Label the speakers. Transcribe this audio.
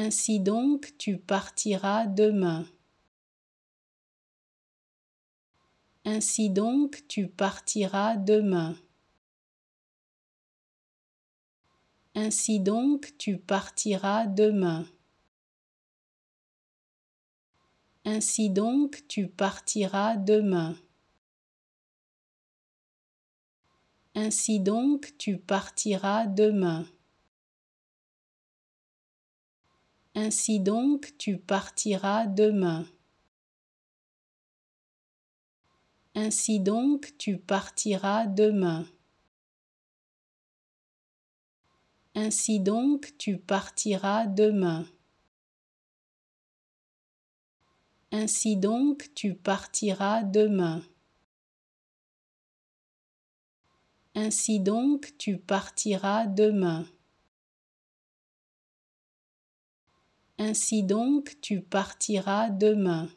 Speaker 1: Ainsi donc tu partiras demain. Ainsi donc tu partiras demain. Ainsi
Speaker 2: donc tu partiras demain. Ainsi donc tu partiras demain. Ainsi donc tu partiras demain. Ainsi donc tu partiras
Speaker 1: demain. Ainsi donc tu partiras demain. Ainsi
Speaker 2: donc tu partiras demain. Ainsi donc tu partiras demain. Ainsi donc tu partiras demain. Ainsi donc, tu partiras
Speaker 1: demain.